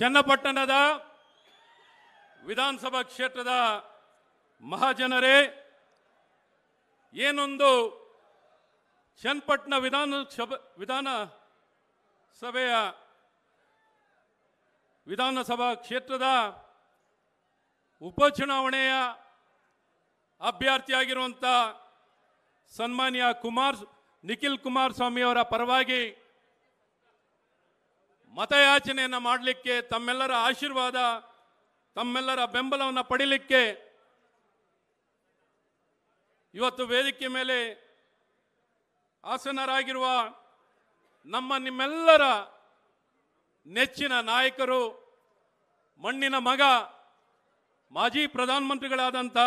ಚನ್ನಪಟ್ಟಣದ ವಿಧಾನಸಭಾ ಕ್ಷೇತ್ರದ ಮಹಾಜನರೇ ಏನೊಂದು ಚನ್ನಪಟ್ಟಣ ವಿಧಾನ ಸಭೆಯ ವಿಧಾನಸಭಾ ಕ್ಷೇತ್ರದ ಉಪಚುನಾವಣೆಯ ಅಭ್ಯರ್ಥಿಯಾಗಿರುವಂಥ ಸನ್ಮಾನ್ಯ ಕುಮಾರ್ ನಿಖಿಲ್ ಕುಮಾರಸ್ವಾಮಿಯವರ ಪರವಾಗಿ ಮತಯಾಚನೆಯನ್ನು ಮಾಡಲಿಕ್ಕೆ ತಮ್ಮೆಲ್ಲರ ಆಶೀರ್ವಾದ ತಮ್ಮೆಲ್ಲರ ಬೆಂಬಲವನ್ನು ಪಡೀಲಿಕ್ಕೆ ಇವತ್ತು ವೇದಿಕೆ ಮೇಲೆ ಆಸನರಾಗಿರುವ ನಮ್ಮ ನಿಮ್ಮೆಲ್ಲರ ನೆಚ್ಚಿನ ನಾಯಕರು ಮಣ್ಣಿನ ಮಗ ಮಾಜಿ ಪ್ರಧಾನಮಂತ್ರಿಗಳಾದಂಥ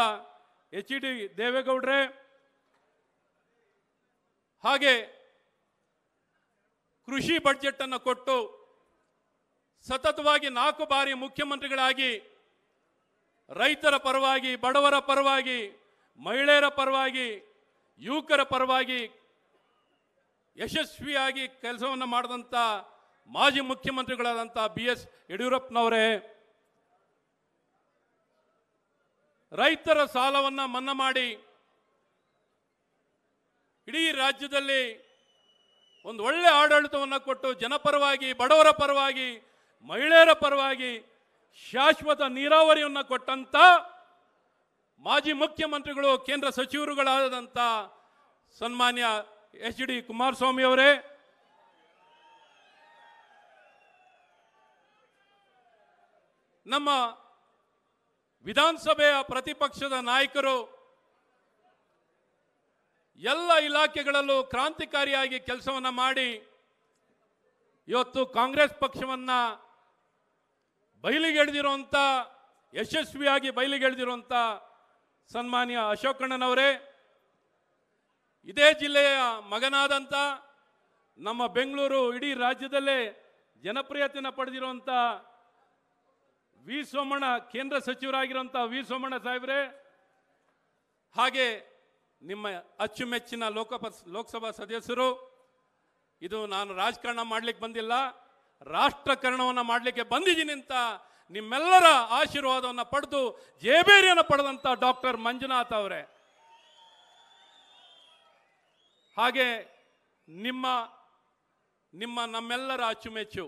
ಎಚ್ ಡಿ ದೇವೇಗೌಡ್ರೆ ಹಾಗೆ ಕೃಷಿ ಬಡ್ಜೆಟ್ ಅನ್ನು ಕೊಟ್ಟು ಸತತವಾಗಿ ನಾಲ್ಕು ಬಾರಿ ಮುಖ್ಯಮಂತ್ರಿಗಳಾಗಿ ರೈತರ ಪರವಾಗಿ ಬಡವರ ಪರವಾಗಿ ಮಹಿಳೆಯರ ಪರವಾಗಿ ಯುವಕರ ಪರವಾಗಿ ಯಶಸ್ವಿಯಾಗಿ ಕೆಲಸವನ್ನು ಮಾಡಿದಂಥ ಮಾಜಿ ಮುಖ್ಯಮಂತ್ರಿಗಳಾದಂಥ ಬಿ ಎಸ್ ಯಡಿಯೂರಪ್ಪನವರೇ ರೈತರ ಸಾಲವನ್ನು ಮನ್ನಾ ಮಾಡಿ ಇಡೀ ರಾಜ್ಯದಲ್ಲಿ ಒಂದು ಒಳ್ಳೆ ಆಡಳಿತವನ್ನು ಕೊಟ್ಟು ಜನಪರವಾಗಿ ಬಡವರ ಪರವಾಗಿ ಮಹಿಳೆಯರ ಪರವಾಗಿ ಶಾಶ್ವತ ನೀರಾವರಿಯನ್ನು ಕೊಟ್ಟಂತ ಮಾಜಿ ಮುಖ್ಯಮಂತ್ರಿಗಳು ಕೇಂದ್ರ ಸಚಿವರುಗಳಾದಂಥ ಸನ್ಮಾನ್ಯ ಎಚ್ ಡಿ ಕುಮಾರಸ್ವಾಮಿ ಅವರೇ ನಮ್ಮ ವಿಧಾನಸಭೆಯ ಪ್ರತಿಪಕ್ಷದ ನಾಯಕರು ಎಲ್ಲ ಇಲಾಖೆಗಳಲ್ಲೂ ಕ್ರಾಂತಿಕಾರಿಯಾಗಿ ಕೆಲಸವನ್ನು ಮಾಡಿ ಇವತ್ತು ಕಾಂಗ್ರೆಸ್ ಪಕ್ಷವನ್ನು ಬಯಲಿಗೆಳೆದಿರುವಂಥ ಯಶಸ್ವಿಯಾಗಿ ಬಯಲಿಗೆಳೆದಿರುವಂಥ ಸನ್ಮಾನ್ಯ ಅಶೋಕಣ್ಣನವರೇ ಇದೇ ಜಿಲ್ಲೆಯ ಮಗನಾದಂಥ ನಮ್ಮ ಬೆಂಗಳೂರು ಇಡೀ ರಾಜ್ಯದಲ್ಲೇ ಜನಪ್ರಿಯತೆಯನ್ನು ಪಡೆದಿರುವಂಥ ವಿ ಸೋಮಣ್ಣ ಕೇಂದ್ರ ಸಚಿವರಾಗಿರುವಂಥ ವಿ ಸೋಮಣ್ಣ ಸಾಹೇಬ್ರೆ ಹಾಗೆ ನಿಮ್ಮ ಅಚ್ಚುಮೆಚ್ಚಿನ ಲೋಕಪ ಲೋಕಸಭಾ ಸದಸ್ಯರು ಇದು ನಾನು ರಾಜಕಾರಣ ಮಾಡಲಿಕ್ಕೆ ಬಂದಿಲ್ಲ ರಾಷ್ಟ್ರಕರಣವನ್ನು ಮಾಡಲಿಕ್ಕೆ ಬಂದಿದ್ದೀನಿ ಅಂತ ನಿಮ್ಮೆಲ್ಲರ ಆಶೀರ್ವಾದವನ್ನು ಪಡೆದು ಜೇಬೇರಿಯನ್ನು ಪಡೆದಂಥ ಡಾಕ್ಟರ್ ಮಂಜುನಾಥ್ ಅವರೇ ಹಾಗೆ ನಿಮ್ಮ ನಿಮ್ಮ ನಮ್ಮೆಲ್ಲರ ಅಚ್ಚುಮೆಚ್ಚು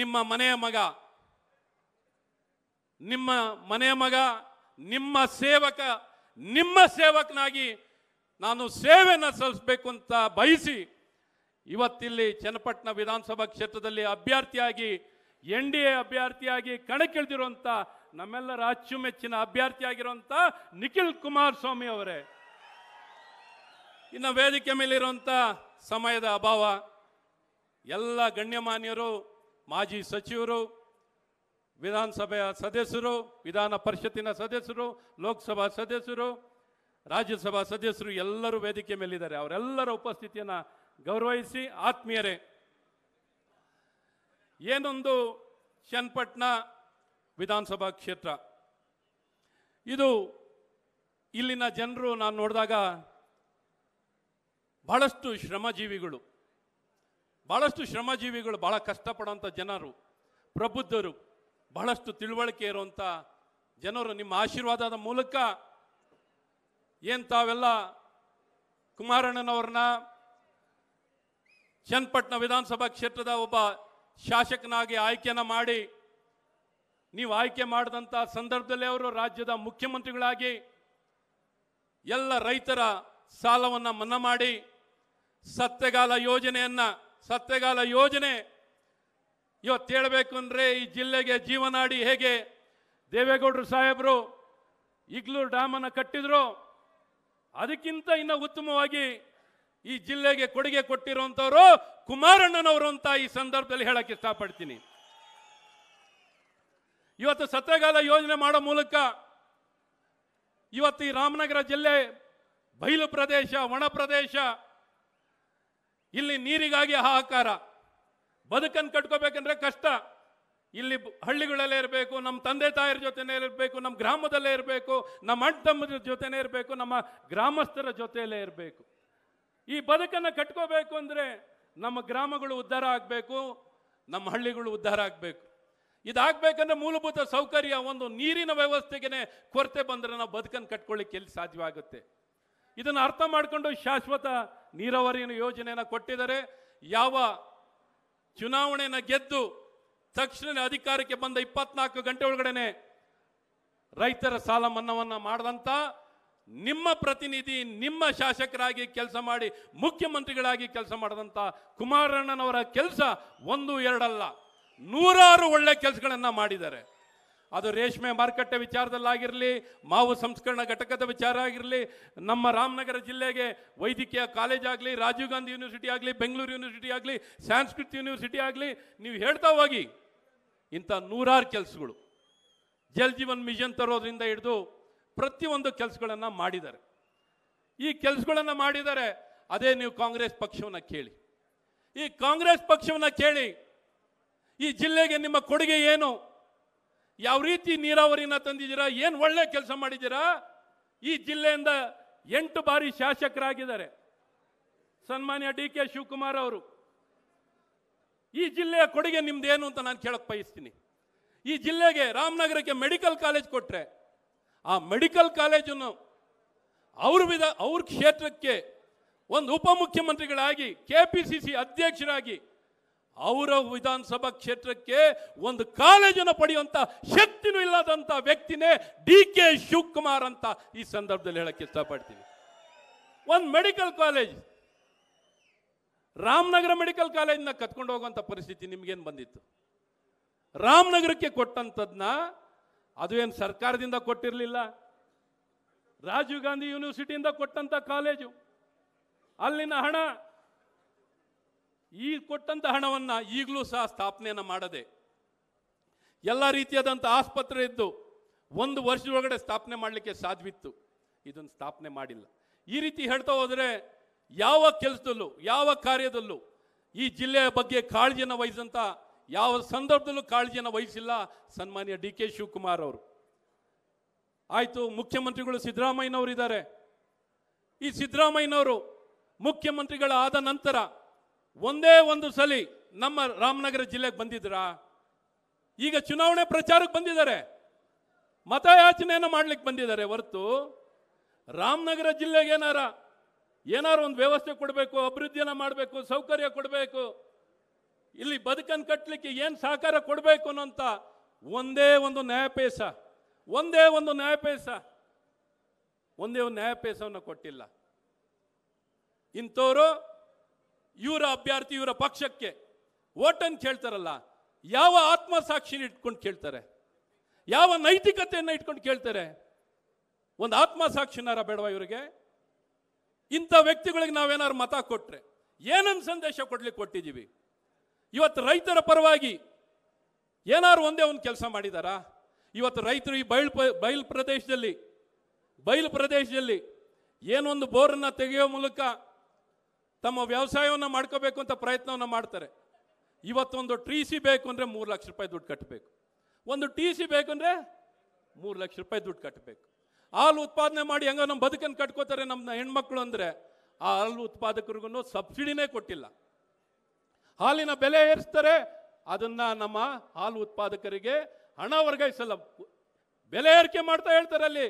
ನಿಮ್ಮ ಮನೆಯ ಮಗ ನಿಮ್ಮ ಮನೆಯ ಮಗ ನಿಮ್ಮ ಸೇವಕ ನಿಮ್ಮ ಸೇವಕನಾಗಿ ನಾನು ಸೇವೆಯನ್ನು ಸಲ್ಲಿಸಬೇಕು ಅಂತ ಬಯಸಿ ಇವತ್ತಿಲ್ಲಿ ಚನ್ನಪಟ್ಟಣ ವಿಧಾನಸಭಾ ಕ್ಷೇತ್ರದಲ್ಲಿ ಅಭ್ಯರ್ಥಿಯಾಗಿ ಎನ್ ಡಿ ಎ ಅಭ್ಯರ್ಥಿಯಾಗಿ ಕಣಕ್ಕಿಳಿದಿರುವಂಥ ನಮ್ಮೆಲ್ಲರ ಅಚ್ಚುಮೆಚ್ಚಿನ ಅಭ್ಯರ್ಥಿಯಾಗಿರುವಂಥ ನಿಖಿಲ್ ಕುಮಾರಸ್ವಾಮಿ ಅವರೇ ಇನ್ನು ವೇದಿಕೆ ಮೇಲಿರುವಂಥ ಸಮಯದ ಅಭಾವ ಎಲ್ಲ ಗಣ್ಯಮಾನ್ಯರು ಮಾಜಿ ಸಚಿವರು ವಿಧಾನಸಭೆಯ ಸದಸ್ಯರು ವಿಧಾನ ಪರಿಷತ್ತಿನ ಸದಸ್ಯರು ಲೋಕಸಭಾ ಸದಸ್ಯರು ರಾಜ್ಯಸಭಾ ಸದಸ್ಯರು ಎಲ್ಲರೂ ವೇದಿಕೆ ಮೇಲಿದ್ದಾರೆ ಅವರೆಲ್ಲರ ಉಪಸ್ಥಿತಿಯನ್ನು ಗೌರವಿಸಿ ಆತ್ಮೀಯರೇ ಏನೊಂದು ಚನ್ನಪಟ್ಟಣ ವಿಧಾನಸಭಾ ಕ್ಷೇತ್ರ ಇದು ಇಲ್ಲಿನ ಜನರು ನಾನು ನೋಡಿದಾಗ ಬಹಳಷ್ಟು ಶ್ರಮಜೀವಿಗಳು ಬಹಳಷ್ಟು ಶ್ರಮಜೀವಿಗಳು ಬಹಳ ಕಷ್ಟಪಡುವಂಥ ಜನರು ಪ್ರಬುದ್ಧರು ಬಹಳಷ್ಟು ತಿಳುವಳಿಕೆ ಇರುವಂಥ ಜನರು ನಿಮ್ಮ ಆಶೀರ್ವಾದದ ಮೂಲಕ ಏನು ತಾವೆಲ್ಲ ಕುಮಾರಣ್ಣನವ್ರನ್ನ ಚನ್ನಪಟ್ಟಣ ವಿಧಾನಸಭಾ ಕ್ಷೇತ್ರದ ಒಬ್ಬ ಶಾಸಕನಾಗಿ ಆಯ್ಕೆಯನ್ನು ಮಾಡಿ ನೀವು ಆಯ್ಕೆ ಮಾಡಿದಂಥ ಸಂದರ್ಭದಲ್ಲಿ ಅವರು ರಾಜ್ಯದ ಮುಖ್ಯಮಂತ್ರಿಗಳಾಗಿ ಎಲ್ಲ ರೈತರ ಸಾಲವನ್ನು ಮನ್ನಾ ಮಾಡಿ ಸತ್ಯಗಾಲ ಯೋಜನೆಯನ್ನು ಸತ್ಯಗಾಲ ಯೋಜನೆ ಇವತ್ತು ಹೇಳಬೇಕು ಅಂದರೆ ಈ ಜಿಲ್ಲೆಗೆ ಜೀವನಾಡಿ ಹೇಗೆ ದೇವೇಗೌಡರು ಸಾಹೇಬರು ಇಗ್ಲೂರು ಡ್ಯಾಮನ್ನು ಕಟ್ಟಿದ್ರು ಅದಕ್ಕಿಂತ ಇನ್ನೂ ಉತ್ತಮವಾಗಿ ಈ ಜಿಲ್ಲೆಗೆ ಕೊಡುಗೆ ಕೊಟ್ಟಿರುವಂತವರು ಕುಮಾರಣ್ಣನವರು ಅಂತ ಈ ಸಂದರ್ಭದಲ್ಲಿ ಹೇಳಕ್ಕೆ ಇಷ್ಟಪಡ್ತೀನಿ ಇವತ್ತು ಸತ್ಯಗಾಲ ಯೋಜನೆ ಮಾಡೋ ಮೂಲಕ ಇವತ್ತು ಈ ರಾಮನಗರ ಜಿಲ್ಲೆ ಬಯಲು ಪ್ರದೇಶ ಒಣ ಪ್ರದೇಶ ಇಲ್ಲಿ ನೀರಿಗಾಗಿ ಹಾಹಾಕಾರ ಬದುಕನ್ನು ಕಟ್ಕೋಬೇಕಂದ್ರೆ ಕಷ್ಟ ಇಲ್ಲಿ ಹಳ್ಳಿಗಳಲ್ಲೇ ಇರಬೇಕು ನಮ್ಮ ತಂದೆ ತಾಯಿರ ಜೊತೆನೇ ಇರಬೇಕು ನಮ್ಮ ಗ್ರಾಮದಲ್ಲೇ ಇರಬೇಕು ನಮ್ಮ ಅಣ್ಣ ತಮ್ಮದ ಜೊತೆನೇ ಇರಬೇಕು ನಮ್ಮ ಗ್ರಾಮಸ್ಥರ ಜೊತೆಯಲ್ಲೇ ಇರಬೇಕು ಈ ಬದುಕನ್ನು ಕಟ್ಕೋಬೇಕು ಅಂದರೆ ನಮ್ಮ ಗ್ರಾಮಗಳು ಉದ್ಧಾರ ಆಗಬೇಕು ನಮ್ಮ ಹಳ್ಳಿಗಳು ಉದ್ಧಾರ ಆಗಬೇಕು ಇದಾಗಬೇಕಂದ್ರೆ ಮೂಲಭೂತ ಸೌಕರ್ಯ ಒಂದು ನೀರಿನ ವ್ಯವಸ್ಥೆಗೆ ಕೊರತೆ ಬಂದರೆ ನಾವು ಬದುಕನ್ನು ಕಟ್ಕೊಳ್ಳಿಕ್ಕೆ ಎಲ್ಲಿ ಸಾಧ್ಯವಾಗುತ್ತೆ ಇದನ್ನು ಅರ್ಥ ಮಾಡಿಕೊಂಡು ಶಾಶ್ವತ ನೀರಾವರಿ ಯೋಜನೆಯನ್ನು ಕೊಟ್ಟಿದ್ದಾರೆ ಯಾವ ಚುನಾವಣೆಯನ್ನು ಗೆದ್ದು ತಕ್ಷಣ ಅಧಿಕಾರಕ್ಕೆ ಬಂದ ಇಪ್ಪತ್ನಾಲ್ಕು ಗಂಟೆ ಒಳಗಡೆನೆ ರೈತರ ಸಾಲ ಮನ್ನಾವನ್ನ ಮಾಡಿದಂಥ ನಿಮ್ಮ ಪ್ರತಿನಿಧಿ ನಿಮ್ಮ ಶಾಸಕರಾಗಿ ಕೆಲಸ ಮಾಡಿ ಮುಖ್ಯಮಂತ್ರಿಗಳಾಗಿ ಕೆಲಸ ಮಾಡಿದಂಥ ಕುಮಾರಣ್ಣನವರ ಕೆಲಸ ಒಂದು ಎರಡಲ್ಲ ನೂರಾರು ಒಳ್ಳೆ ಕೆಲಸಗಳನ್ನು ಮಾಡಿದ್ದಾರೆ ಅದು ರೇಷ್ಮೆ ಮಾರುಕಟ್ಟೆ ವಿಚಾರದಲ್ಲಾಗಿರಲಿ ಮಾವು ಸಂಸ್ಕರಣಾ ಘಟಕದ ವಿಚಾರ ಆಗಿರಲಿ ನಮ್ಮ ರಾಮನಗರ ಜಿಲ್ಲೆಗೆ ವೈದ್ಯಕೀಯ ಕಾಲೇಜ್ ಆಗಲಿ ರಾಜೀವ್ ಗಾಂಧಿ ಯೂನಿವರ್ಸಿಟಿ ಆಗಲಿ ಬೆಂಗಳೂರು ಯೂನಿವರ್ಸಿಟಿ ಆಗಲಿ ಸಾಂಸ್ಕೃತಿಕ ಯೂನಿವರ್ಸಿಟಿ ಆಗಲಿ ನೀವು ಹೇಳ್ತಾ ಹೋಗಿ ಇಂಥ ನೂರಾರು ಕೆಲಸಗಳು ಜಲ್ ಜೀವನ್ ಮಿಷನ್ ತರೋದ್ರಿಂದ ಹಿಡಿದು ಪ್ರತಿಯೊಂದು ಕೆಲಸಗಳನ್ನು ಮಾಡಿದ್ದಾರೆ ಈ ಕೆಲಸಗಳನ್ನು ಮಾಡಿದ್ದಾರೆ ಅದೇ ನೀವು ಕಾಂಗ್ರೆಸ್ ಪಕ್ಷವನ್ನು ಕೇಳಿ ಈ ಕಾಂಗ್ರೆಸ್ ಪಕ್ಷವನ್ನು ಕೇಳಿ ಈ ಜಿಲ್ಲೆಗೆ ನಿಮ್ಮ ಕೊಡುಗೆ ಏನು ಯಾವ ರೀತಿ ನೀರಾವರಿನ ತಂದಿದ್ದೀರಾ ಏನು ಒಳ್ಳೆ ಕೆಲಸ ಮಾಡಿದ್ದೀರಾ ಈ ಜಿಲ್ಲೆಯಿಂದ ಎಂಟು ಬಾರಿ ಶಾಸಕರಾಗಿದ್ದಾರೆ ಸನ್ಮಾನ್ಯ ಡಿ ಕೆ ಶಿವಕುಮಾರ್ ಅವರು ಈ ಜಿಲ್ಲೆಯ ಕೊಡುಗೆ ನಿಮ್ದೇನು ಅಂತ ನಾನು ಕೇಳಕ್ಕೆ ಬಯಸ್ತೀನಿ ಈ ಜಿಲ್ಲೆಗೆ ರಾಮನಗರಕ್ಕೆ ಮೆಡಿಕಲ್ ಕಾಲೇಜ್ ಕೊಟ್ಟರೆ ಆ ಮೆಡಿಕಲ್ ಕಾಲೇಜನ್ನು ಅವ್ರ ವಿಧ ಅವ್ರ ಕ್ಷೇತ್ರಕ್ಕೆ ಒಂದು ಉಪಮುಖ್ಯಮಂತ್ರಿಗಳಾಗಿ ಕೆ ಪಿ ಸಿ ಸಿ ಅಧ್ಯಕ್ಷರಾಗಿ ಅವರ ವಿಧಾನಸಭಾ ಕ್ಷೇತ್ರಕ್ಕೆ ಒಂದು ಕಾಲೇಜನ್ನು ಪಡೆಯುವಂಥ ಶಕ್ತಿನೂ ಇಲ್ಲದಂಥ ವ್ಯಕ್ತಿನೇ ಡಿ ಕೆ ಶಿವಕುಮಾರ್ ಅಂತ ಈ ಸಂದರ್ಭದಲ್ಲಿ ಹೇಳಕ್ಕೆ ಇಷ್ಟಪಡ್ತೀನಿ ಒಂದು ಮೆಡಿಕಲ್ ಕಾಲೇಜ್ ರಾಮನಗರ ಮೆಡಿಕಲ್ ಕಾಲೇಜ್ನ ಕತ್ಕೊಂಡು ಹೋಗುವಂಥ ಪರಿಸ್ಥಿತಿ ನಿಮಗೇನು ಬಂದಿತ್ತು ರಾಮನಗರಕ್ಕೆ ಕೊಟ್ಟಂಥದ್ದನ್ನ ಅದು ಏನು ಸರ್ಕಾರದಿಂದ ಕೊಟ್ಟಿರಲಿಲ್ಲ ರಾಜೀವ್ ಗಾಂಧಿ ಯೂನಿವರ್ಸಿಟಿಯಿಂದ ಕೊಟ್ಟಂಥ ಕಾಲೇಜು ಅಲ್ಲಿನ ಹಣ ಈ ಕೊಟ್ಟಂಥ ಹಣವನ್ನು ಈಗಲೂ ಸಹ ಸ್ಥಾಪನೆಯನ್ನು ಮಾಡದೆ ಎಲ್ಲ ರೀತಿಯಾದಂಥ ಆಸ್ಪತ್ರೆ ಇದ್ದು ಒಂದು ವರ್ಷದೊಳಗಡೆ ಸ್ಥಾಪನೆ ಮಾಡಲಿಕ್ಕೆ ಸಾಧ್ಯವಿತ್ತು ಇದನ್ನು ಸ್ಥಾಪನೆ ಮಾಡಿಲ್ಲ ಈ ರೀತಿ ಹೇಳ್ತಾ ಹೋದರೆ ಯಾವ ಕೆಲಸದಲ್ಲೂ ಯಾವ ಕಾರ್ಯದಲ್ಲೂ ಈ ಜಿಲ್ಲೆಯ ಬಗ್ಗೆ ಕಾಳಜಿಯನ್ನು ವಹಿಸಂಥ ಯಾವ ಸಂದರ್ಭದಲ್ಲೂ ಕಾಳಜಿಯನ್ನು ವಹಿಸಿಲ್ಲ ಸನ್ಮಾನ್ಯ ಡಿ ಕೆ ಶಿವಕುಮಾರ್ ಅವರು ಆಯಿತು ಮುಖ್ಯಮಂತ್ರಿಗಳು ಸಿದ್ದರಾಮಯ್ಯನವರು ಇದ್ದಾರೆ ಈ ಸಿದ್ದರಾಮಯ್ಯನವರು ಮುಖ್ಯಮಂತ್ರಿಗಳಾದ ನಂತರ ಒಂದೇ ಒಂದು ಸಲಿ ನಮ್ಮ ರಾಮನಗರ ಜಿಲ್ಲೆಗೆ ಬಂದಿದ್ರಾ ಈಗ ಚುನಾವಣೆ ಪ್ರಚಾರಕ್ಕೆ ಬಂದಿದ್ದಾರೆ ಮತಯಾಚನೆಯನ್ನು ಮಾಡಲಿಕ್ಕೆ ಬಂದಿದ್ದಾರೆ ಹೊರತು ರಾಮನಗರ ಜಿಲ್ಲೆಗೆ ಏನಾರ ಏನಾರು ಒಂದು ವ್ಯವಸ್ಥೆ ಕೊಡಬೇಕು ಅಭಿವೃದ್ಧಿಯನ್ನು ಮಾಡಬೇಕು ಸೌಕರ್ಯ ಕೊಡಬೇಕು ಇಲ್ಲಿ ಬದುಕನ್ನು ಕಟ್ಟಲಿಕ್ಕೆ ಏನು ಸಹಕಾರ ಕೊಡಬೇಕು ಅನ್ನೋಂತ ಒಂದೇ ಒಂದು ನ್ಯಾಯಪೇಸ ಒಂದೇ ಒಂದು ನ್ಯಾಯಪೇಸ ಒಂದೇ ಒಂದು ನ್ಯಾಯಪೇಸವನ್ನು ಕೊಟ್ಟಿಲ್ಲ ಇಂಥವರು ಇವರ ಅಭ್ಯರ್ಥಿ ಇವರ ಪಕ್ಷಕ್ಕೆ ಓಟನ್ನು ಕೇಳ್ತಾರಲ್ಲ ಯಾವ ಆತ್ಮಸಾಕ್ಷಿನ ಇಟ್ಕೊಂಡು ಕೇಳ್ತಾರೆ ಯಾವ ನೈತಿಕತೆಯನ್ನು ಇಟ್ಕೊಂಡು ಕೇಳ್ತಾರೆ ಒಂದು ಆತ್ಮಸಾಕ್ಷಿನಾರ ಬೇಡವ ಇವರಿಗೆ ಇಂಥ ವ್ಯಕ್ತಿಗಳಿಗೆ ನಾವೇನಾದ್ರು ಮತ ಕೊಟ್ಟರೆ ಏನನ್ನು ಸಂದೇಶ ಕೊಡ್ಲಿಕ್ಕೆ ಕೊಟ್ಟಿದ್ದೀವಿ ಇವತ್ತು ರೈತರ ಪರವಾಗಿ ಏನಾದ್ರು ಒಂದೇ ಒಂದು ಕೆಲಸ ಮಾಡಿದಾರಾ ಇವತ್ತು ರೈತರು ಈ ಬಯಲು ಬಯಲು ಪ್ರದೇಶದಲ್ಲಿ ಬಯಲು ಪ್ರದೇಶದಲ್ಲಿ ಏನೊಂದು ಬೋರನ್ನು ತೆಗೆಯೋ ಮೂಲಕ ತಮ್ಮ ವ್ಯವಸಾಯವನ್ನು ಮಾಡ್ಕೋಬೇಕು ಅಂತ ಪ್ರಯತ್ನವನ್ನು ಮಾಡ್ತಾರೆ ಇವತ್ತೊಂದು ಟಿ ಸಿ ಬೇಕು ಅಂದರೆ ಮೂರು ಲಕ್ಷ ರೂಪಾಯಿ ದುಡ್ಡು ಕಟ್ಟಬೇಕು ಒಂದು ಟಿ ಸಿ ಬೇಕು ಅಂದರೆ ಮೂರು ಲಕ್ಷ ರೂಪಾಯಿ ದುಡ್ಡು ಕಟ್ಟಬೇಕು ಹಾಲು ಉತ್ಪಾದನೆ ಮಾಡಿ ಹೆಂಗೋ ನಮ್ಮ ಬದುಕನ್ನು ಕಟ್ಕೋತಾರೆ ನಮ್ಮ ಹೆಣ್ಮಕ್ಳು ಅಂದರೆ ಆ ಹಾಲು ಉತ್ಪಾದಕರಿಗೂ ಸಬ್ಸಿಡಿನೇ ಕೊಟ್ಟಿಲ್ಲ ಹಾಲಿನ ಬೆಲೆ ಏರಿಸ್ತಾರೆ ಅದನ್ನ ನಮ್ಮ ಹಾಲು ಉತ್ಪಾದಕರಿಗೆ ಹಣ ವರ್ಗಾಯಿಸಲ್ಲ ಬೆಲೆ ಏರಿಕೆ ಮಾಡ್ತಾ ಹೇಳ್ತಾರೆ ಅಲ್ಲಿ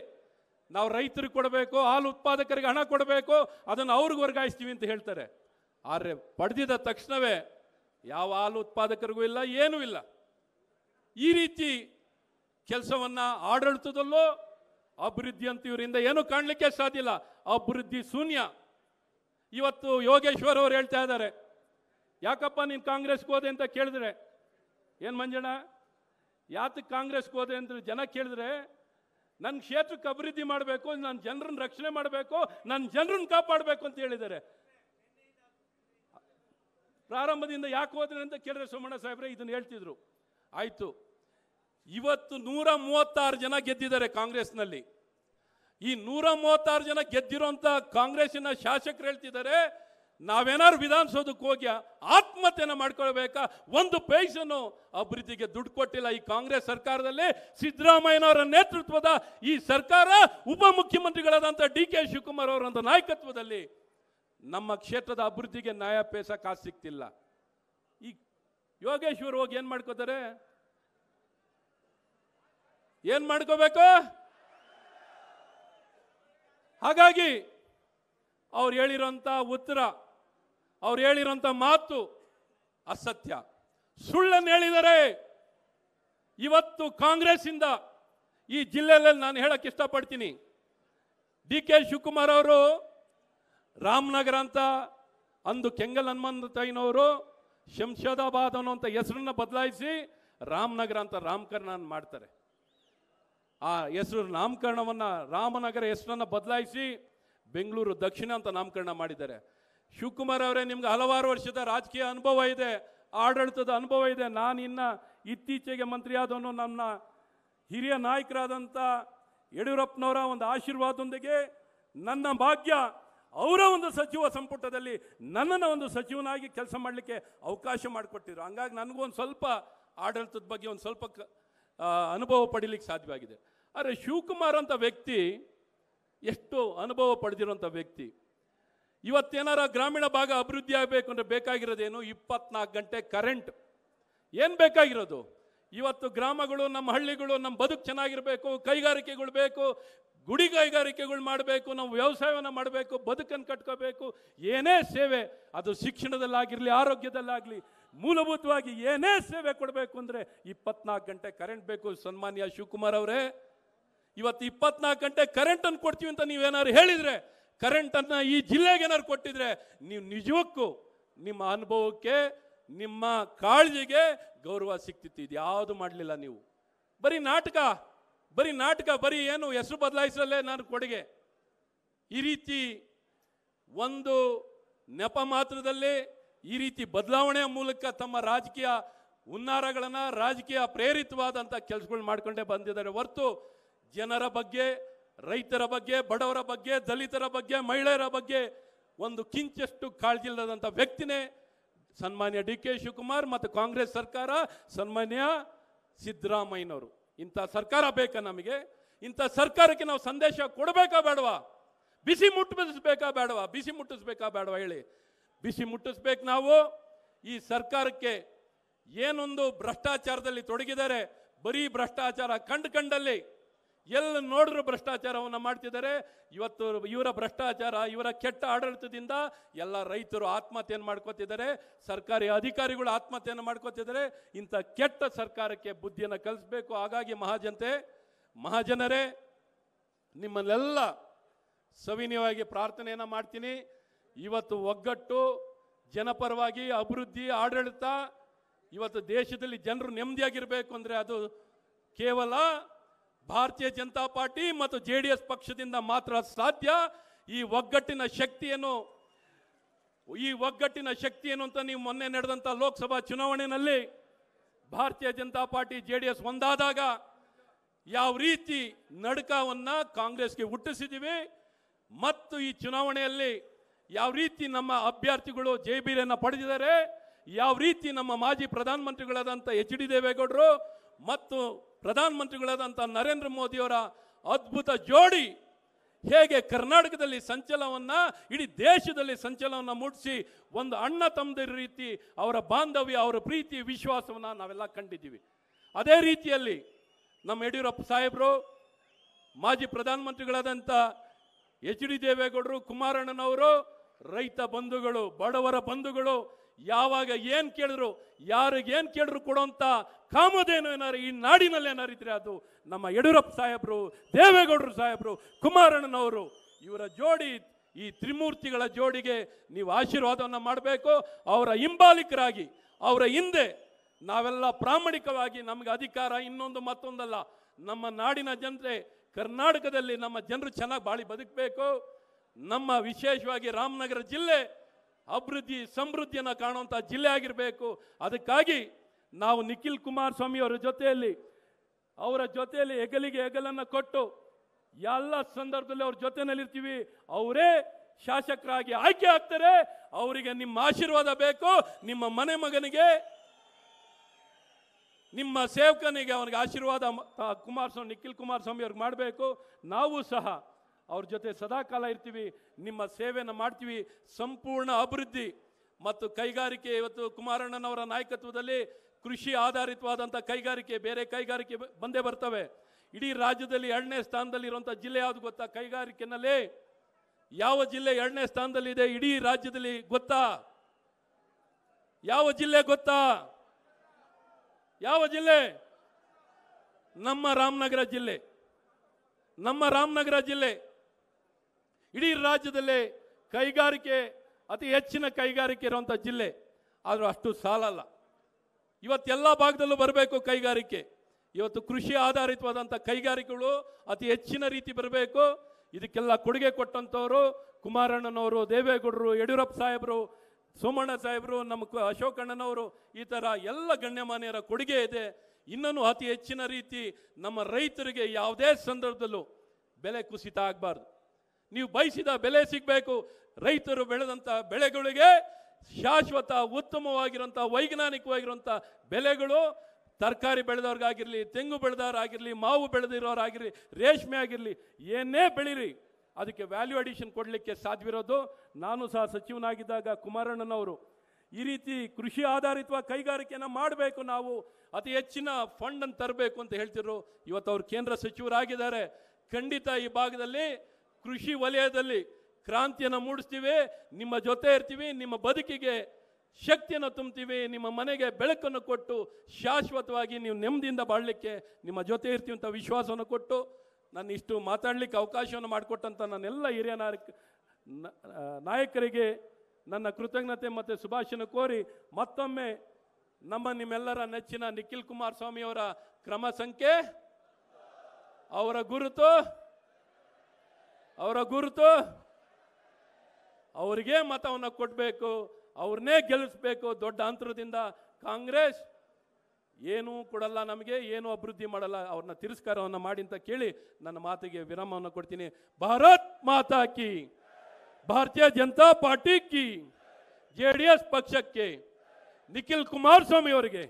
ನಾವು ರೈತರಿಗೆ ಕೊಡಬೇಕು ಹಾಲು ಉತ್ಪಾದಕರಿಗೆ ಹಣ ಕೊಡಬೇಕು ಅದನ್ನು ಅವ್ರಿಗೆ ವರ್ಗಾಯಿಸ್ತೀವಿ ಅಂತ ಹೇಳ್ತಾರೆ ಆದರೆ ಪಡೆದಿದ ತಕ್ಷಣವೇ ಯಾವ ಹಾಲು ಉತ್ಪಾದಕರಿಗೂ ಇಲ್ಲ ಏನೂ ಇಲ್ಲ ಈ ರೀತಿ ಕೆಲಸವನ್ನು ಆಡಳಿತದಲ್ಲೋ ಅಭಿವೃದ್ಧಿ ಅಂತ ಇವರಿಂದ ಏನೂ ಕಾಣಲಿಕ್ಕೆ ಸಾಧ್ಯ ಇಲ್ಲ ಅಭಿವೃದ್ಧಿ ಶೂನ್ಯ ಇವತ್ತು ಯೋಗೇಶ್ವರ್ ಅವರು ಹೇಳ್ತಾ ಇದ್ದಾರೆ ಯಾಕಪ್ಪ ನೀನು ಕಾಂಗ್ರೆಸ್ಗೆ ಹೋದೆ ಅಂತ ಕೇಳಿದ್ರೆ ಏನು ಮಂಜಣ್ಣ ಯಾತಕ್ಕೆ ಕಾಂಗ್ರೆಸ್ಗೆ ಹೋದೆ ಅಂತ ಜನ ಕೇಳಿದ್ರೆ ನನ್ನ ಕ್ಷೇತ್ರಕ್ಕೆ ಅಭಿವೃದ್ಧಿ ಮಾಡಬೇಕು ನನ್ನ ಜನರನ್ನು ರಕ್ಷಣೆ ಮಾಡಬೇಕು ನನ್ನ ಜನರನ್ನು ಕಾಪಾಡಬೇಕು ಅಂತ ಹೇಳಿದ್ದಾರೆ ಪ್ರಾರಂಭದಿಂದ ಯಾಕೆ ಹೋದ್ರೆ ಅಂತ ಕೇಳಿದ್ರೆ ಸೋಮಣ್ಣ ಸಾಹೇಬ್ರೆ ಇದನ್ನು ಹೇಳ್ತಿದ್ರು ಆಯಿತು ಇವತ್ತು ನೂರ ಮೂವತ್ತಾರು ಜನ ಗೆದ್ದಿದ್ದಾರೆ ಕಾಂಗ್ರೆಸ್ನಲ್ಲಿ ಈ ನೂರ ಮೂವತ್ತಾರು ಜನ ಗೆದ್ದಿರೋಂಥ ಕಾಂಗ್ರೆಸ್ಸಿನ ಶಾಸಕರು ಹೇಳ್ತಿದ್ದಾರೆ ನಾವೇನಾದ್ರು ವಿಧಾನಸೌಧಕ್ಕೆ ಹೋಗಿ ಆತ್ಮಹತ್ಯೆನ ಮಾಡ್ಕೊಳ್ಬೇಕಾ ಒಂದು ಪೈಸನ್ನು ಅಭಿವೃದ್ಧಿಗೆ ದುಡ್ಡು ಕೊಟ್ಟಿಲ್ಲ ಈ ಕಾಂಗ್ರೆಸ್ ಸರ್ಕಾರದಲ್ಲಿ ಸಿದ್ದರಾಮಯ್ಯನವರ ನೇತೃತ್ವದ ಈ ಸರ್ಕಾರ ಉಪಮುಖ್ಯಮಂತ್ರಿಗಳಾದಂಥ ಡಿ ಕೆ ಶಿವಕುಮಾರ್ ಅವರ ನಾಯಕತ್ವದಲ್ಲಿ ನಮ್ಮ ಕ್ಷೇತ್ರದ ಅಭಿವೃದ್ಧಿಗೆ ನ್ಯಾಯ ಪೇಸ ಕಾಸು ಸಿಕ್ತಿಲ್ಲ ಈ ಯೋಗೇಶ್ವರ್ ಹೋಗಿ ಏನು ಮಾಡ್ಕೋತಾರೆ ಏನು ಮಾಡ್ಕೋಬೇಕು ಹಾಗಾಗಿ ಅವ್ರು ಹೇಳಿರೋಂಥ ಉತ್ತರ ಅವ್ರು ಹೇಳಿರೋಂಥ ಮಾತು ಅಸತ್ಯ ಸುಳ್ಳನ್ನು ಹೇಳಿದರೆ ಇವತ್ತು ಕಾಂಗ್ರೆಸ್ಸಿಂದ ಈ ಜಿಲ್ಲೆಯಲ್ಲಿ ನಾನು ಹೇಳಕ್ಕೆ ಇಷ್ಟಪಡ್ತೀನಿ ಡಿ ಕೆ ಶಿವಕುಮಾರ್ ಅವರು ರಾಮನಗರ ಅಂತ ಅಂದು ಕೆಂಗಲ್ ಹನುಮಂತಯ್ಯನವರು ಶಂಶಾದಾಬಾದ್ ಅನ್ನೋಂಥ ಹೆಸರನ್ನ ಬದಲಾಯಿಸಿ ರಾಮನಗರ ಅಂತ ರಾಮಕರಣ ಮಾಡ್ತಾರೆ ಆ ಹೆಸರು ನಾಮಕರಣವನ್ನು ರಾಮನಗರ ಹೆಸರನ್ನು ಬದಲಾಯಿಸಿ ಬೆಂಗಳೂರು ದಕ್ಷಿಣ ಅಂತ ನಾಮಕರಣ ಮಾಡಿದ್ದಾರೆ ಶಿವಕುಮಾರ್ ಅವರೇ ನಿಮ್ಗೆ ಹಲವಾರು ವರ್ಷದ ರಾಜಕೀಯ ಅನುಭವ ಇದೆ ಆಡಳಿತದ ಅನುಭವ ಇದೆ ನಾನು ಇನ್ನು ಇತ್ತೀಚೆಗೆ ಮಂತ್ರಿಯಾದವನು ನನ್ನ ಹಿರಿಯ ನಾಯಕರಾದಂಥ ಯಡಿಯೂರಪ್ಪನವರ ಒಂದು ಆಶೀರ್ವಾದದೊಂದಿಗೆ ನನ್ನ ಭಾಗ್ಯ ಅವರ ಒಂದು ಸಚಿವ ಸಂಪುಟದಲ್ಲಿ ನನ್ನನ್ನು ಒಂದು ಸಚಿವನಾಗಿ ಕೆಲಸ ಮಾಡಲಿಕ್ಕೆ ಅವಕಾಶ ಮಾಡಿಕೊಟ್ಟಿದ್ರು ಹಂಗಾಗಿ ನನಗೂ ಒಂದು ಸ್ವಲ್ಪ ಆಡಳಿತದ ಬಗ್ಗೆ ಒಂದು ಸ್ವಲ್ಪ ಅನುಭವ ಪಡೀಲಿಕ್ಕೆ ಸಾಧ್ಯವಾಗಿದೆ ಆದರೆ ಶಿವಕುಮಾರ್ ಅಂತ ವ್ಯಕ್ತಿ ಎಷ್ಟು ಅನುಭವ ಪಡೆದಿರುವಂಥ ವ್ಯಕ್ತಿ ಇವತ್ತೇನಾರ ಗ್ರಾಮೀಣ ಭಾಗ ಅಭಿವೃದ್ಧಿ ಆಗಬೇಕು ಅಂದರೆ ಬೇಕಾಗಿರೋದೇನು ಇಪ್ಪತ್ನಾಲ್ಕು ಗಂಟೆ ಕರೆಂಟ್ ಏನು ಬೇಕಾಗಿರೋದು ಇವತ್ತು ಗ್ರಾಮಗಳು ನಮ್ಮ ಹಳ್ಳಿಗಳು ನಮ್ಮ ಬದುಕು ಚೆನ್ನಾಗಿರಬೇಕು ಕೈಗಾರಿಕೆಗಳು ಬೇಕು ಗುಡಿ ಕೈಗಾರಿಕೆಗಳು ಮಾಡಬೇಕು ನಾವು ವ್ಯವಸಾಯವನ್ನು ಮಾಡಬೇಕು ಬದುಕನ್ನು ಕಟ್ಕೋಬೇಕು ಏನೇ ಸೇವೆ ಅದು ಶಿಕ್ಷಣದಲ್ಲಾಗಿರಲಿ ಆರೋಗ್ಯದಲ್ಲಾಗಲಿ ಮೂಲಭೂತವಾಗಿ ಏನೇ ಸೇವೆ ಕೊಡಬೇಕು ಅಂದರೆ ಇಪ್ಪತ್ನಾಲ್ಕು ಗಂಟೆ ಕರೆಂಟ್ ಬೇಕು ಸನ್ಮಾನ್ಯ ಶಿವಕುಮಾರ್ ಅವರೇ ಇವತ್ತು ಇಪ್ಪತ್ನಾಲ್ಕು ಗಂಟೆ ಕರೆಂಟನ್ನು ಕೊಡ್ತೀವಿ ಅಂತ ನೀವೇನಾದ್ರು ಹೇಳಿದರೆ ಕರೆಂಟನ್ನು ಈ ಜಿಲ್ಲೆಗೆ ಏನಾದ್ರು ಕೊಟ್ಟಿದ್ರೆ ನೀವು ನಿಜಕ್ಕೂ ನಿಮ್ಮ ಅನುಭವಕ್ಕೆ ನಿಮ್ಮ ಕಾಳಜಿಗೆ ಗೌರವ ಸಿಕ್ತಿತ್ತು ಇದು ಯಾವುದು ಮಾಡಲಿಲ್ಲ ನೀವು ಬರೀ ನಾಟಕ ಬರೀ ನಾಟಕ ಬರೀ ಏನು ಹೆಸರು ಬದಲಾಯಿಸಲೇ ನಾನು ಕೊಡುಗೆ ಈ ರೀತಿ ಒಂದು ನೆಪ ಮಾತ್ರದಲ್ಲಿ ಈ ರೀತಿ ಬದಲಾವಣೆಯ ಮೂಲಕ ತಮ್ಮ ರಾಜಕೀಯ ಹುನ್ನಾರಗಳನ್ನು ರಾಜಕೀಯ ಪ್ರೇರಿತವಾದಂಥ ಕೆಲಸಗಳು ಮಾಡಿಕೊಂಡೇ ಬಂದಿದ್ದಾರೆ ಹೊರತು ಜನರ ಬಗ್ಗೆ ರೈತರ ಬಗ್ಗೆ ಬಡವರ ಬಗ್ಗೆ ದಲಿತರ ಬಗ್ಗೆ ಮಹಿಳೆಯರ ಬಗ್ಗೆ ಒಂದು ಕಿಂಚಷ್ಟು ಕಾಳಜಿ ಇಲ್ಲದಂಥ ವ್ಯಕ್ತಿನೇ ಸನ್ಮಾನ್ಯ ಡಿ ಕೆ ಶಿವಕುಮಾರ್ ಮತ್ತು ಕಾಂಗ್ರೆಸ್ ಸರ್ಕಾರ ಸನ್ಮಾನ್ಯ ಸಿದ್ದರಾಮಯ್ಯನವರು ಇಂಥ ಸರ್ಕಾರ ಬೇಕಾ ನಮಗೆ ಇಂಥ ಸರ್ಕಾರಕ್ಕೆ ನಾವು ಸಂದೇಶ ಕೊಡಬೇಕಾ ಬೇಡವಾ ಬಿಸಿ ಮುಟ್ಟಿಸ್ಬೇಕಾ ಬೇಡವಾ ಬಿಸಿ ಮುಟ್ಟಿಸ್ಬೇಕಾ ಬೇಡವಾ ಹೇಳಿ ಬಿಸಿ ಮುಟ್ಟಿಸ್ಬೇಕು ನಾವು ಈ ಸರ್ಕಾರಕ್ಕೆ ಏನೊಂದು ಭ್ರಷ್ಟಾಚಾರದಲ್ಲಿ ತೊಡಗಿದರೆ ಬರೀ ಭ್ರಷ್ಟಾಚಾರ ಕಂಡು ಕಂಡಲ್ಲಿ ಎಲ್ಲ ನೋಡಿದ್ರು ಭ್ರಷ್ಟಾಚಾರವನ್ನು ಮಾಡ್ತಿದ್ದಾರೆ ಇವತ್ತು ಇವರ ಭ್ರಷ್ಟಾಚಾರ ಇವರ ಕೆಟ್ಟ ಆಡಳಿತದಿಂದ ಎಲ್ಲ ರೈತರು ಆತ್ಮಹತ್ಯೆಯನ್ನು ಮಾಡ್ಕೋತಿದ್ದಾರೆ ಸರ್ಕಾರಿ ಅಧಿಕಾರಿಗಳು ಆತ್ಮಹತ್ಯೆಯನ್ನು ಮಾಡ್ಕೋತಿದ್ದಾರೆ ಇಂಥ ಕೆಟ್ಟ ಸರ್ಕಾರಕ್ಕೆ ಬುದ್ಧಿಯನ್ನು ಕಲಿಸ್ಬೇಕು ಹಾಗಾಗಿ ಮಹಾಜನತೆ ಮಹಾಜನರೇ ನಿಮ್ಮನ್ನೆಲ್ಲ ಸವಿನಯವಾಗಿ ಪ್ರಾರ್ಥನೆಯನ್ನು ಮಾಡ್ತೀನಿ ಇವತ್ತು ಒಗ್ಗಟ್ಟು ಜನಪರವಾಗಿ ಅಭಿವೃದ್ಧಿ ಆಡಳಿತ ಇವತ್ತು ದೇಶದಲ್ಲಿ ಜನರು ನೆಮ್ಮದಿಯಾಗಿರಬೇಕು ಅಂದರೆ ಅದು ಕೇವಲ ಭಾರತೀಯ ಜನತಾ ಪಾರ್ಟಿ ಮತ್ತು ಜೆ ಡಿ ಎಸ್ ಪಕ್ಷದಿಂದ ಮಾತ್ರ ಸಾಧ್ಯ ಈ ಒಗ್ಗಟ್ಟಿನ ಶಕ್ತಿಯನ್ನು ಈ ಒಗ್ಗಟ್ಟಿನ ಶಕ್ತಿಯನ್ನು ಅಂತ ನೀವು ಮೊನ್ನೆ ನಡೆದಂಥ ಲೋಕಸಭಾ ಚುನಾವಣೆಯಲ್ಲಿ Bharatiya Janata Party J D S ಒಂದಾದಾಗ ಯಾವ ರೀತಿ ನಡುಕವನ್ನು ಕಾಂಗ್ರೆಸ್ಗೆ ಹುಟ್ಟಿಸಿದ್ದೀವಿ ಮತ್ತು ಈ ಚುನಾವಣೆಯಲ್ಲಿ ಯಾವ ರೀತಿ ನಮ್ಮ ಅಭ್ಯರ್ಥಿಗಳು ಜಯಬೀರನ್ನು ಪಡೆದಿದ್ದಾರೆ ಯಾವ ರೀತಿ ನಮ್ಮ ಮಾಜಿ ಪ್ರಧಾನಮಂತ್ರಿಗಳಾದಂಥ ಎಚ್ ಡಿ ದೇವೇಗೌಡರು ಮತ್ತು ಪ್ರಧಾನಮಂತ್ರಿಗಳಾದಂಥ ನರೇಂದ್ರ ಮೋದಿಯವರ ಅದ್ಭುತ ಜೋಡಿ ಹೇಗೆ ಕರ್ನಾಟಕದಲ್ಲಿ ಸಂಚಲನವನ್ನು ಇಡೀ ದೇಶದಲ್ಲಿ ಸಂಚಲನವನ್ನು ಮೂಡಿಸಿ ಒಂದು ಅಣ್ಣ ತಮ್ಮದ ರೀತಿ ಅವರ ಬಾಂಧವ್ಯ ಅವರ ಪ್ರೀತಿ ವಿಶ್ವಾಸವನ್ನು ನಾವೆಲ್ಲ ಕಂಡಿದ್ದೀವಿ ಅದೇ ರೀತಿಯಲ್ಲಿ ನಮ್ಮ ಯಡಿಯೂರಪ್ಪ ಸಾಹೇಬರು ಮಾಜಿ ಪ್ರಧಾನಮಂತ್ರಿಗಳಾದಂಥ ಎಚ್ ಡಿ ದೇವೇಗೌಡರು ಕುಮಾರಣ್ಣನವರು ರೈತ ಬಂಧುಗಳು ಬಡವರ ಬಂಧುಗಳು ಯಾವಾಗ ಏನು ಕೇಳಿದ್ರು ಯಾರಿಗೇನು ಕೇಳಿದ್ರು ಕೊಡೋಂಥ ಕಾಮದೇನು ಏನಾರು ಈ ನಾಡಿನಲ್ಲಿ ಏನಾರು ಇದ್ರೆ ಅದು ನಮ್ಮ ಯಡಿಯೂರಪ್ಪ ಸಾಹೇಬರು ದೇವೇಗೌಡರು ಸಾಹೇಬರು ಕುಮಾರಣ್ಣನವರು ಇವರ ಜೋಡಿ ಈ ತ್ರಿಮೂರ್ತಿಗಳ ಜೋಡಿಗೆ ನೀವು ಆಶೀರ್ವಾದವನ್ನು ಮಾಡಬೇಕು ಅವರ ಹಿಂಬಾಲಿಕರಾಗಿ ಅವರ ಹಿಂದೆ ನಾವೆಲ್ಲ ಪ್ರಾಮಾಣಿಕವಾಗಿ ನಮಗೆ ಅಧಿಕಾರ ಇನ್ನೊಂದು ಮತ್ತೊಂದಲ್ಲ ನಮ್ಮ ನಾಡಿನ ಜನತೆ ಕರ್ನಾಟಕದಲ್ಲಿ ನಮ್ಮ ಜನರು ಚೆನ್ನಾಗಿ ಬಾಳಿ ಬದುಕಬೇಕು ನಮ್ಮ ವಿಶೇಷವಾಗಿ ರಾಮನಗರ ಜಿಲ್ಲೆ ಅಭಿವೃದ್ಧಿ ಸಮೃದ್ಧಿಯನ್ನು ಕಾಣುವಂಥ ಜಿಲ್ಲೆ ಆಗಿರಬೇಕು ಅದಕ್ಕಾಗಿ ನಾವು ನಿಖಿಲ್ ಕುಮಾರಸ್ವಾಮಿಯವರ ಜೊತೆಯಲ್ಲಿ ಅವರ ಜೊತೆಯಲ್ಲಿ ಹೆಗಲಿಗೆ ಹೆಗಲನ್ನು ಕೊಟ್ಟು ಎಲ್ಲ ಸಂದರ್ಭದಲ್ಲಿ ಅವ್ರ ಜೊತೆಯಲ್ಲಿರ್ತೀವಿ ಅವರೇ ಶಾಸಕರಾಗಿ ಆಯ್ಕೆ ಆಗ್ತಾರೆ ಅವರಿಗೆ ನಿಮ್ಮ ಆಶೀರ್ವಾದ ಬೇಕು ನಿಮ್ಮ ಮನೆ ಮಗನಿಗೆ ನಿಮ್ಮ ಸೇವಕನಿಗೆ ಅವನಿಗೆ ಆಶೀರ್ವಾದ ಕುಮಾರಸ್ವಾಮಿ ನಿಖಿಲ್ ಕುಮಾರಸ್ವಾಮಿ ಅವ್ರಿಗೆ ಮಾಡಬೇಕು ನಾವು ಸಹ ಅವ್ರ ಜೊತೆ ಸದಾಕಾಲ ಇರ್ತೀವಿ ನಿಮ್ಮ ಸೇವೆಯನ್ನು ಮಾಡ್ತೀವಿ ಸಂಪೂರ್ಣ ಅಭಿವೃದ್ಧಿ ಮತ್ತು ಕೈಗಾರಿಕೆ ಇವತ್ತು ಕುಮಾರಣ್ಣನವರ ನಾಯಕತ್ವದಲ್ಲಿ ಕೃಷಿ ಆಧಾರಿತವಾದಂಥ ಕೈಗಾರಿಕೆ ಬೇರೆ ಕೈಗಾರಿಕೆ ಬಂದೇ ಬರ್ತವೆ ಇಡೀ ರಾಜ್ಯದಲ್ಲಿ ಎರಡನೇ ಸ್ಥಾನದಲ್ಲಿ ಇರುವಂಥ ಜಿಲ್ಲೆ ಯಾವುದು ಗೊತ್ತಾ ಕೈಗಾರಿಕೆನಲ್ಲಿ ಯಾವ ಜಿಲ್ಲೆ ಎರಡನೇ ಸ್ಥಾನದಲ್ಲಿದೆ ಇಡೀ ರಾಜ್ಯದಲ್ಲಿ ಗೊತ್ತಾ ಯಾವ ಜಿಲ್ಲೆ ಗೊತ್ತಾ ಯಾವ ಜಿಲ್ಲೆ ನಮ್ಮ ರಾಮನಗರ ಜಿಲ್ಲೆ ನಮ್ಮ ರಾಮನಗರ ಜಿಲ್ಲೆ ಇಡೀ ರಾಜ್ಯದಲ್ಲಿ ಕೈಗಾರಿಕೆ ಅತಿ ಹೆಚ್ಚಿನ ಕೈಗಾರಿಕೆ ಇರುವಂಥ ಜಿಲ್ಲೆ ಆದರೂ ಅಷ್ಟು ಸಾಲಲ್ಲ ಇವತ್ತೆಲ್ಲ ಭಾಗದಲ್ಲೂ ಬರಬೇಕು ಕೈಗಾರಿಕೆ ಇವತ್ತು ಕೃಷಿ ಆಧಾರಿತವಾದಂಥ ಕೈಗಾರಿಕೆಗಳು ಅತಿ ಹೆಚ್ಚಿನ ರೀತಿ ಬರಬೇಕು ಇದಕ್ಕೆಲ್ಲ ಕೊಡುಗೆ ಕೊಟ್ಟಂಥವರು ಕುಮಾರಣ್ಣನವರು ದೇವೇಗೌಡರು ಯಡಿಯೂರಪ್ಪ ಸಾಹೇಬರು ಸೋಮಣ್ಣ ಸಾಹೇಬರು ನಮ್ಮ ಅಶೋಕಣ್ಣನವರು ಈ ಥರ ಎಲ್ಲ ಗಣ್ಯಮಾನ್ಯರ ಕೊಡುಗೆ ಇದೆ ಇನ್ನೂ ಅತಿ ಹೆಚ್ಚಿನ ರೀತಿ ನಮ್ಮ ರೈತರಿಗೆ ಯಾವುದೇ ಸಂದರ್ಭದಲ್ಲೂ ಬೆಲೆ ಕುಸಿತ ಆಗಬಾರ್ದು ನೀವು ಬಯಸಿದ ಬೆಲೆ ಸಿಗಬೇಕು ರೈತರು ಬೆಳೆದಂಥ ಬೆಳೆಗಳಿಗೆ ಶಾಶ್ವತ ಉತ್ತಮವಾಗಿರೋಂಥ ವೈಜ್ಞಾನಿಕವಾಗಿರುವಂಥ ಬೆಲೆಗಳು ತರಕಾರಿ ಬೆಳೆದವ್ರಿಗಾಗಿರಲಿ ತೆಂಗು ಬೆಳೆದವರಾಗಿರಲಿ ಮಾವು ಬೆಳೆದಿರೋರಾಗಿರಲಿ ರೇಷ್ಮೆ ಆಗಿರಲಿ ಏನೇ ಬೆಳೀರಿ ಅದಕ್ಕೆ ವ್ಯಾಲ್ಯೂ ಅಡಿಷನ್ ಕೊಡಲಿಕ್ಕೆ ಸಾಧ್ಯವಿರೋದು ನಾನು ಸಹ ಸಚಿವನಾಗಿದ್ದಾಗ ಕುಮಾರಣ್ಣನವರು ಈ ರೀತಿ ಕೃಷಿ ಆಧಾರಿತವಾಗಿ ಕೈಗಾರಿಕೆಯನ್ನು ಮಾಡಬೇಕು ನಾವು ಅತಿ ಹೆಚ್ಚಿನ ಫಂಡನ್ನು ತರಬೇಕು ಅಂತ ಹೇಳ್ತಿದ್ರು ಇವತ್ತು ಅವರು ಕೇಂದ್ರ ಸಚಿವರಾಗಿದ್ದಾರೆ ಖಂಡಿತ ಈ ಭಾಗದಲ್ಲಿ ಕೃಷಿ ವಲಯದಲ್ಲಿ ಕ್ರಾಂತಿಯನ್ನು ಮೂಡಿಸ್ತೀವಿ ನಿಮ್ಮ ಜೊತೆ ಇರ್ತೀವಿ ನಿಮ್ಮ ಬದುಕಿಗೆ ಶಕ್ತಿಯನ್ನು ತುಂಬ್ತೀವಿ ನಿಮ್ಮ ಮನೆಗೆ ಬೆಳಕನ್ನು ಕೊಟ್ಟು ಶಾಶ್ವತವಾಗಿ ನೀವು ನೆಮ್ಮದಿಯಿಂದ ಬಾಳಲಿಕ್ಕೆ ನಿಮ್ಮ ಜೊತೆ ಇರ್ತೀವಿ ಅಂತ ವಿಶ್ವಾಸವನ್ನು ಕೊಟ್ಟು ನಾನು ಇಷ್ಟು ಮಾತಾಡಲಿಕ್ಕೆ ಅವಕಾಶವನ್ನು ಮಾಡಿಕೊಟ್ಟಂಥ ನನ್ನೆಲ್ಲ ಹಿರಿಯ ನಾಯಕರಿಗೆ ನನ್ನ ಕೃತಜ್ಞತೆ ಮತ್ತು ಶುಭಾಶಯನ ಕೋರಿ ಮತ್ತೊಮ್ಮೆ ನಮ್ಮ ನಿಮ್ಮೆಲ್ಲರ ನೆಚ್ಚಿನ ನಿಖಿಲ್ ಕುಮಾರಸ್ವಾಮಿಯವರ ಕ್ರಮ ಸಂಖ್ಯೆ ಅವರ ಗುರುತು ಅವರ ಗುರುತು ಅವ್ರಿಗೆ ಮತವನ್ನು ಕೊಡಬೇಕು ಅವ್ರನ್ನೇ ಗೆಲ್ಲಿಸ್ಬೇಕು ದೊಡ್ಡ ಅಂತರದಿಂದ ಕಾಂಗ್ರೆಸ್ ಏನೂ ಕೊಡಲ್ಲ ನಮಗೆ ಏನೂ ಅಭಿವೃದ್ಧಿ ಮಾಡಲ್ಲ ಅವ್ರನ್ನ ತಿರಸ್ಕಾರವನ್ನು ಮಾಡಿ ಅಂತ ಕೇಳಿ ನನ್ನ ಮಾತಿಗೆ ವಿರಾಮವನ್ನು ಕೊಡ್ತೀನಿ ಭಾರತ್ ಮಾತಾ ಕಿ ಭಾರತೀಯ ಜನತಾ ಪಾರ್ಟಿ ಕಿ ಜೆ ಡಿ ಎಸ್ ಪಕ್ಷಕ್ಕೆ ನಿಖಿಲ್ ಕುಮಾರಸ್ವಾಮಿ ಅವರಿಗೆ